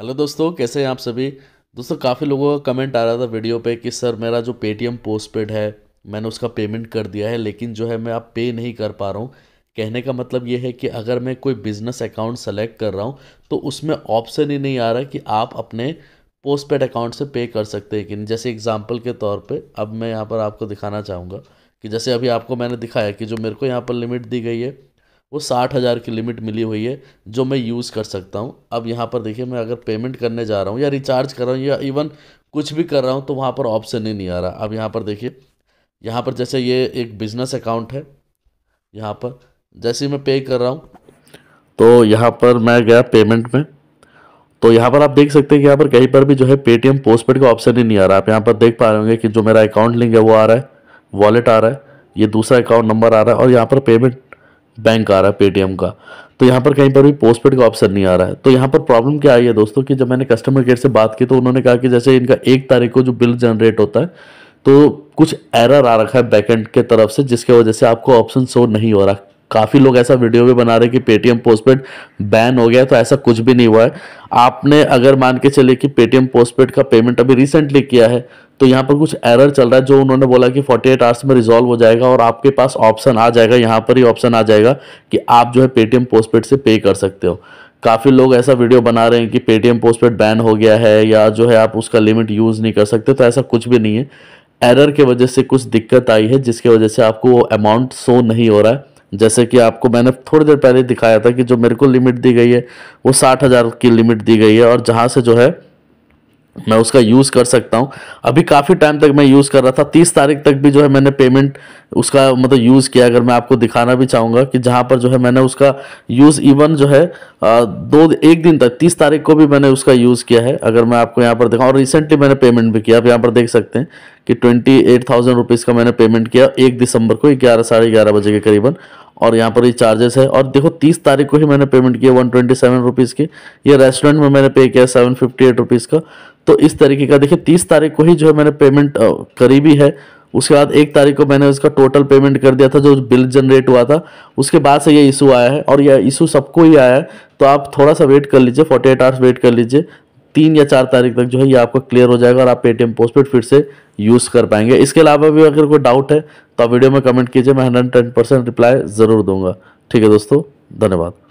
hello दोस्तों कैसे हैं आप सभी दोस्तों काफ़ी लोगों का कमेंट आ रहा था वीडियो पे कि सर मेरा जो पेटीएम पोस्ट पेड है मैंने उसका पेमेंट कर दिया है लेकिन जो है मैं आप पे नहीं कर पा रहा हूँ कहने का मतलब ये है कि अगर मैं कोई बिज़नेस अकाउंट सेलेक्ट कर रहा हूँ तो उसमें ऑप्शन ही नहीं आ रहा कि आप अपने पोस्ट पेड अकाउंट से पे कर सकते हैं कि नहीं जैसे एग्ज़ाम्पल के तौर पर अब मैं यहाँ पर आपको दिखाना चाहूँगा कि जैसे अभी आपको मैंने दिखाया कि जो मेरे को यहाँ पर लिमिट दी गई है वो साठ हज़ार की लिमिट मिली हुई है जो मैं यूज़ कर सकता हूँ अब यहाँ पर देखिए मैं अगर पेमेंट करने जा रहा हूँ या रिचार्ज कर रहा हूँ या इवन कुछ भी कर रहा हूँ तो वहाँ पर ऑप्शन ही नहीं आ रहा अब यहाँ पर देखिए यहाँ पर जैसे ये एक बिज़नेस अकाउंट है यहाँ पर जैसे मैं पे कर रहा हूँ तो यहाँ पर मैं गया पेमेंट में तो यहाँ पर आप देख सकते हैं कि यहाँ पर कहीं पर भी जो है पेटीएम पोस्टपेड का ऑप्शन ही नहीं आ रहा आप यहाँ पर देख पा रहे होंगे कि जो मेरा अकाउंट लिंक है वो आ रहा है वॉलेट आ रहा है ये दूसरा अकाउंट नंबर आ रहा है और यहाँ पर पेमेंट बैंक आ रहा है पेटीएम का तो यहाँ पर कहीं पर भी पोस्ट पेड का ऑप्शन नहीं आ रहा है तो यहाँ पर प्रॉब्लम क्या आई है दोस्तों कि जब मैंने कस्टमर केयर से बात की तो उन्होंने कहा कि जैसे इनका एक तारीख को जो बिल जनरेट होता है तो कुछ एरर आ रखा है बैकेंड के तरफ से जिसके वजह से आपको ऑप्शन शो नहीं हो रहा काफ़ी लोग ऐसा वीडियो भी बना रहे कि पेटीएम पोस्टपेड बैन हो गया तो ऐसा कुछ भी नहीं हुआ है आपने अगर मान के चले कि पेटीएम पोस्टपेड का पेमेंट अभी रिसेंटली किया है तो यहाँ पर कुछ एरर चल रहा है जो उन्होंने बोला कि 48 एट आवर्स में रिजॉल्व हो जाएगा और आपके पास ऑप्शन आ जाएगा यहाँ पर ही ऑप्शन आ जाएगा कि आप जो है पेटीएम पोस्टपेड से पे कर सकते हो काफ़ी लोग ऐसा वीडियो बना रहे हैं कि पेटीएम पोस्टपेड बैन हो गया है या जो है आप उसका लिमिट यूज़ नहीं कर सकते तो ऐसा कुछ भी नहीं है एरर के वजह से कुछ दिक्कत आई है जिसके वजह से आपको वो अमाउंट शो नहीं हो रहा है जैसे कि आपको मैंने थोड़ी देर पहले दिखाया था कि जो मेरे को लिमिट दी गई है वो साठ हज़ार की लिमिट दी गई है और जहाँ से जो है मैं उसका यूज़ कर सकता हूँ अभी काफ़ी टाइम तक मैं यूज़ कर रहा था तीस तारीख तक भी जो है मैंने पेमेंट उसका मतलब यूज़ किया अगर मैं आपको दिखाना भी चाहूँगा कि जहाँ पर जो है मैंने उसका यूज़ इवन जो है दो एक दिन तक तीस तारीख को भी मैंने उसका यूज़ किया है अगर मैं आपको यहाँ पर दिखाऊँ और रिसेंटली मैंने पेमेंट भी किया आप यहाँ पर देख सकते हैं कि ट्वेंटी एट थाउजेंड रुपीज़ का मैंने पेमेंट किया एक दिसंबर को ग्यारह साढ़े ग्यारह बजे के करीबन और यहाँ पर ये चार्जेस है और देखो तीस तारीख को ही मैंने पेमेंट किया वन ट्वेंटी सेवन रुपीज़ की ये रेस्टोरेंट में मैंने पे किया सेवन फिफ्टी एट रुपीज़ का तो इस तरीके का देखिए तीस तारीख को ही जो है मैंने पेमेंट करी भी है उसके बाद एक तारीख को मैंने उसका टोटल पेमेंट कर दिया था जो बिल जनरेट हुआ था उसके बाद से ये इशू आया है और यह इशू सबको ही आया है तो आप थोड़ा सा वेट कर लीजिए फोर्टी एट आवर्स वेट कर लीजिए तीन या चार तारीख तक जो है ये आपका क्लियर हो जाएगा और आप पेटीएम पोस्टपेड फिर से यूज़ कर पाएंगे इसके अलावा भी अगर कोई डाउट है तो आप वीडियो में कमेंट कीजिए मैं हंड्रेड टेन परसेंट रिप्लाई ज़रूर दूंगा ठीक है दोस्तों धन्यवाद